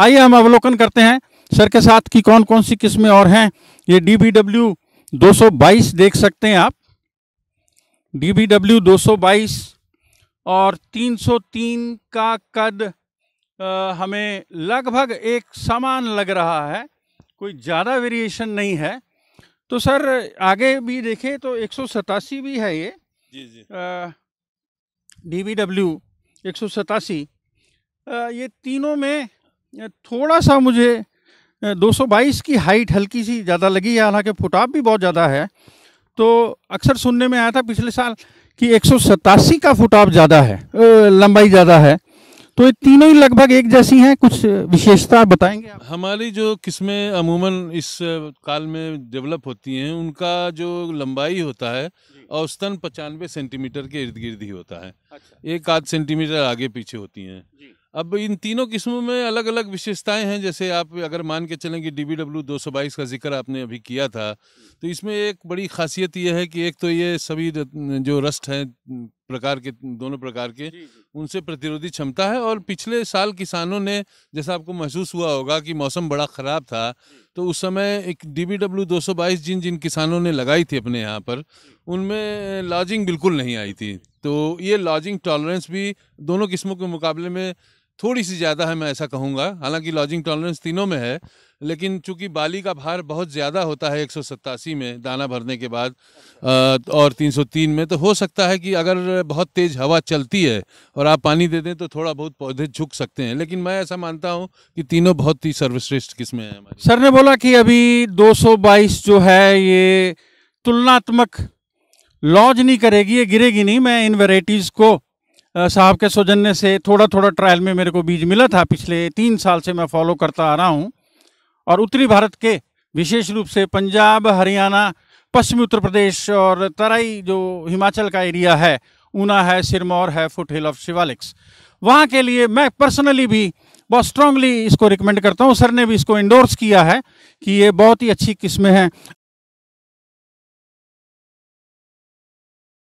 आइए हम अवलोकन करते हैं सर के साथ की कौन कौन सी किस्में और हैं ये डी बी डब्ल्यू दो सौ बाईस देख सकते हैं आप डी बी डब्ल्यू दो सौ बाईस और तीन सौ तीन का कद आ, हमें लगभग एक समान लग रहा है कोई ज़्यादा वेरिएशन नहीं है तो सर आगे भी देखें तो एक सौ सतासी भी है ये जी जी डी बी डब्ल्यू एक सौ सतासी ये तीनों में थोड़ा सा मुझे 222 की हाइट हल्की सी ज़्यादा लगी है हालांकि फुटाप भी बहुत ज़्यादा है तो अक्सर सुनने में आया था पिछले साल कि एक का फुटाप ज़्यादा है लंबाई ज़्यादा है तो ये तीनों ही लगभग एक जैसी हैं कुछ विशेषता बताएंगे आप हमारी जो किस्में अमूमन इस काल में डेवलप होती हैं उनका जो लंबाई होता है औसतन पचानवे सेंटीमीटर के इर्द गिर्द ही होता है अच्छा। एक आध सेंटीमीटर आगे पीछे होती हैं अब इन तीनों किस्मों में अलग अलग विशेषताएं हैं जैसे आप अगर मान के चलें कि डी बी डब्ल्यू दो सौ बाईस का जिक्र आपने अभी किया था तो इसमें एक बड़ी खासियत यह है कि एक तो ये सभी जो रस्ट हैं प्रकार के दोनों प्रकार के उनसे प्रतिरोधी क्षमता है और पिछले साल किसानों ने जैसा आपको महसूस हुआ होगा कि मौसम बड़ा ख़राब था तो उस समय एक डी बी डब्ल्यू दो सौ बाईस जिन जिन किसानों ने लगाई थी अपने यहाँ पर उनमें लॉजिंग बिल्कुल नहीं आई थी तो ये लॉजिंग टॉलरेंस भी दोनों किस्मों के मुकाबले में थोड़ी सी ज़्यादा है मैं ऐसा कहूँगा हालांकि लॉजिंग टॉलरेंस तीनों में है लेकिन चूंकि बाली का भार बहुत ज़्यादा होता है एक में दाना भरने के बाद और 303 में तो हो सकता है कि अगर बहुत तेज़ हवा चलती है और आप पानी दे दें तो थोड़ा बहुत पौधे झुक सकते हैं लेकिन मैं ऐसा मानता हूँ कि तीनों बहुत ही सर्वश्रेष्ठ किस्में हैं हमारी सर ने बोला कि अभी दो जो है ये तुलनात्मक लॉज नहीं करेगी ये गिरेगी नहीं मैं इन वेराइटीज़ को साहब के सौजन्य से थोड़ा थोड़ा ट्रायल में मेरे को बीज मिला था पिछले तीन साल से मैं फॉलो करता आ रहा हूँ और उत्तरी भारत के विशेष रूप से पंजाब हरियाणा पश्चिमी उत्तर प्रदेश और तराई जो हिमाचल का एरिया है ऊना है सिरमौर है फुटहिल ऑफ शिवालिक्स वहाँ के लिए मैं पर्सनली भी बहुत स्ट्रांगली इसको रिकमेंड करता हूँ सर ने भी इसको इंडोर्स किया है कि ये बहुत ही अच्छी किस्में हैं